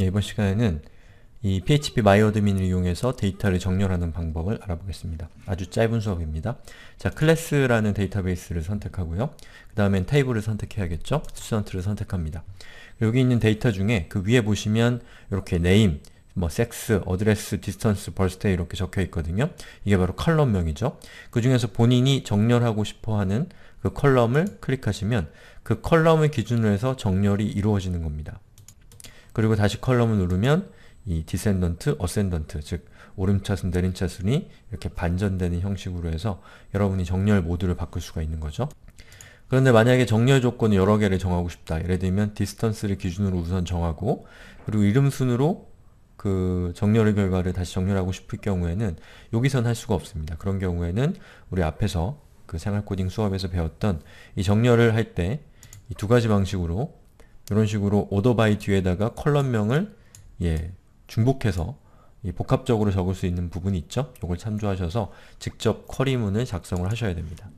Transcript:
예, 이번 시간에는 이 PHP 마이어드민을 이용해서 데이터를 정렬하는 방법을 알아보겠습니다. 아주 짧은 수업입니다. 자, 클래스라는 데이터베이스를 선택하고요. 그 다음엔 테이블을 선택해야겠죠? 스튜던트를 선택합니다. 여기 있는 데이터 중에 그 위에 보시면 이렇게 네임, 뭐 섹스, 어드레스, 디스턴스, 벌스테 이렇게 적혀 있거든요. 이게 바로 컬럼명이죠. 그 중에서 본인이 정렬하고 싶어하는 그 컬럼을 클릭하시면 그 컬럼을 기준으로 해서 정렬이 이루어지는 겁니다. 그리고 다시 컬럼을 누르면 이 디센던트, 어센던트, 즉 오름차순, 내림차순이 이렇게 반전되는 형식으로 해서 여러분이 정렬 모드를 바꿀 수가 있는 거죠. 그런데 만약에 정렬 조건을 여러 개를 정하고 싶다. 예를 들면 디스턴스를 기준으로 우선 정하고 그리고 이름 순으로 그 정렬의 결과를 다시 정렬하고 싶을 경우에는 여기선 할 수가 없습니다. 그런 경우에는 우리 앞에서 그 생활코딩 수업에서 배웠던 이 정렬을 할 때 이 두 가지 방식으로 이런 식으로 오 r 바이 뒤에다가 컬럼명을 예, 중복해서 복합적으로 적을 수 있는 부분이 있죠? 이걸 참조하셔서 직접 쿼리문을 작성을 하셔야 됩니다.